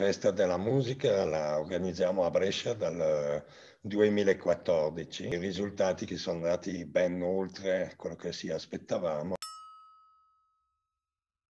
Festa della Musica la organizziamo a Brescia dal 2014. Eh, I risultati che sono andati ben oltre quello che si aspettavamo.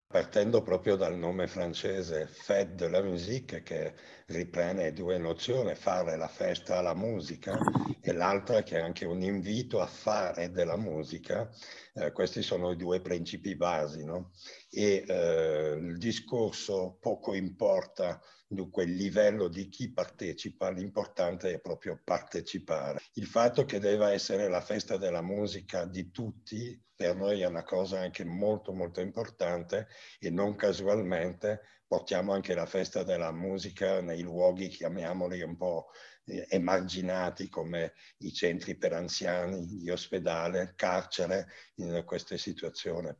Partendo proprio dal nome francese Fête de la Musique, che riprende due nozioni, fare la festa alla musica e l'altra che è anche un invito a fare della musica, eh, questi sono i due principi basi. No? E eh, il discorso poco importa Dunque il livello di chi partecipa, l'importante è proprio partecipare. Il fatto che debba essere la festa della musica di tutti, per noi è una cosa anche molto molto importante e non casualmente portiamo anche la festa della musica nei luoghi, chiamiamoli un po' eh, emarginati come i centri per anziani, gli ospedali, carcere, in queste situazioni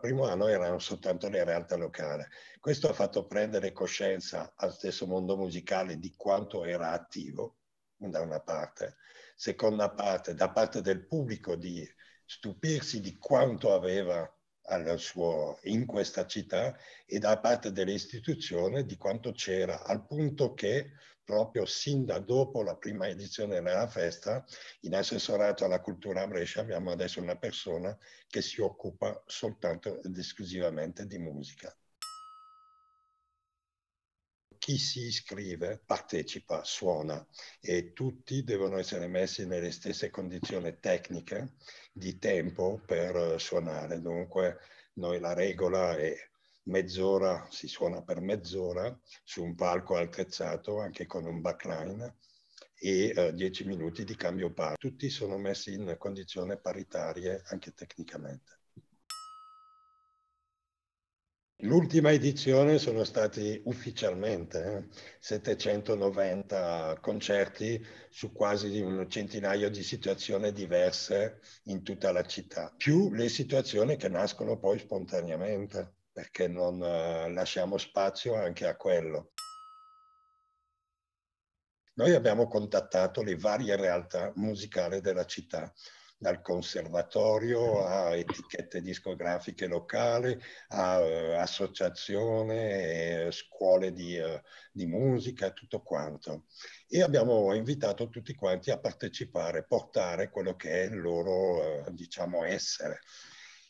primo anno erano soltanto le realtà locali. Questo ha fatto prendere coscienza al stesso mondo musicale di quanto era attivo, da una parte, seconda parte, da parte del pubblico di stupirsi di quanto aveva suo, in questa città e da parte dell'istituzione di quanto c'era, al punto che proprio sin da dopo la prima edizione della festa, in assessorato alla cultura a Brescia abbiamo adesso una persona che si occupa soltanto ed esclusivamente di musica chi si iscrive partecipa, suona e tutti devono essere messi nelle stesse condizioni tecniche di tempo per eh, suonare. Dunque noi la regola è mezz'ora, si suona per mezz'ora su un palco altezzato anche con un backline e eh, minuti di cambio par. Tutti sono messi in condizioni paritarie anche tecnicamente. L'ultima edizione sono stati ufficialmente eh, 790 concerti su quasi un centinaio di situazioni diverse in tutta la città, più le situazioni che nascono poi spontaneamente, perché non eh, lasciamo spazio anche a quello. Noi abbiamo contattato le varie realtà musicali della città, dal conservatorio a etichette discografiche locali, a eh, associazione, eh, scuole di, eh, di musica, tutto quanto. E abbiamo invitato tutti quanti a partecipare, portare quello che è il loro, eh, diciamo, essere.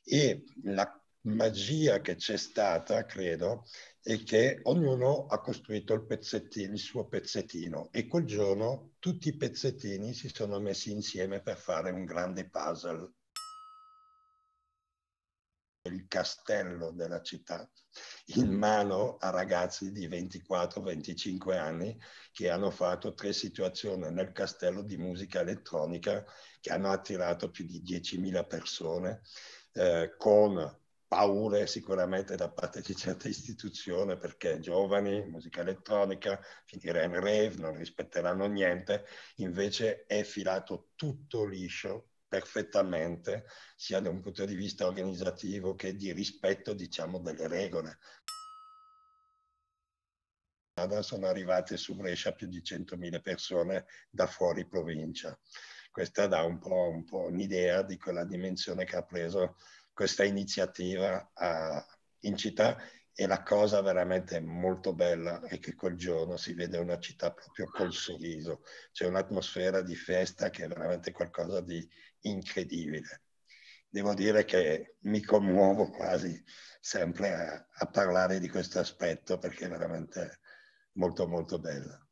E la magia che c'è stata, credo, è che ognuno ha costruito il, pezzettino, il suo pezzettino e quel giorno tutti i pezzettini si sono messi insieme per fare un grande puzzle. Il castello della città in mm. mano a ragazzi di 24-25 anni che hanno fatto tre situazioni nel castello di musica elettronica che hanno attirato più di 10.000 persone eh, con paure sicuramente da parte di certe istituzioni perché giovani, musica elettronica, finirà in rave, non rispetteranno niente, invece è filato tutto liscio perfettamente sia da un punto di vista organizzativo che di rispetto diciamo delle regole. Sono arrivate su Brescia più di 100.000 persone da fuori provincia. Questa dà un po', un po' un'idea di quella dimensione che ha preso questa iniziativa a, eh, in città e la cosa veramente molto bella è che quel giorno si vede una città proprio col sorriso, c'è un'atmosfera di festa che è veramente qualcosa di incredibile. Devo dire che mi commuovo quasi sempre a, a parlare di questo aspetto perché è veramente molto molto bella.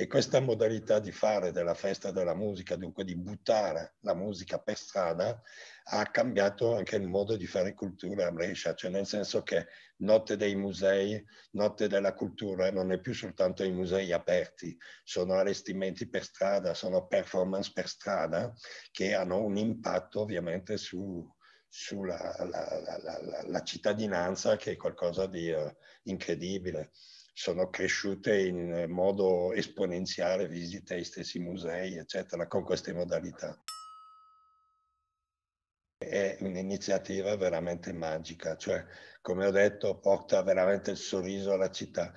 E questa modalità di fare della festa della musica, dunque di buttare la musica per strada, ha cambiato anche il modo di fare cultura a Brescia, cioè nel senso che notte dei musei, notte della cultura non è più soltanto i musei aperti, sono allestimenti per strada, sono performance per strada che hanno un impatto ovviamente su, sulla la, la, la, cittadinanza che è qualcosa di uh, incredibile sono cresciute in modo esponenziale visite ai stessi musei, eccetera, con queste modalità. È un'iniziativa veramente magica, cioè, come ho detto, porta veramente il sorriso alla città.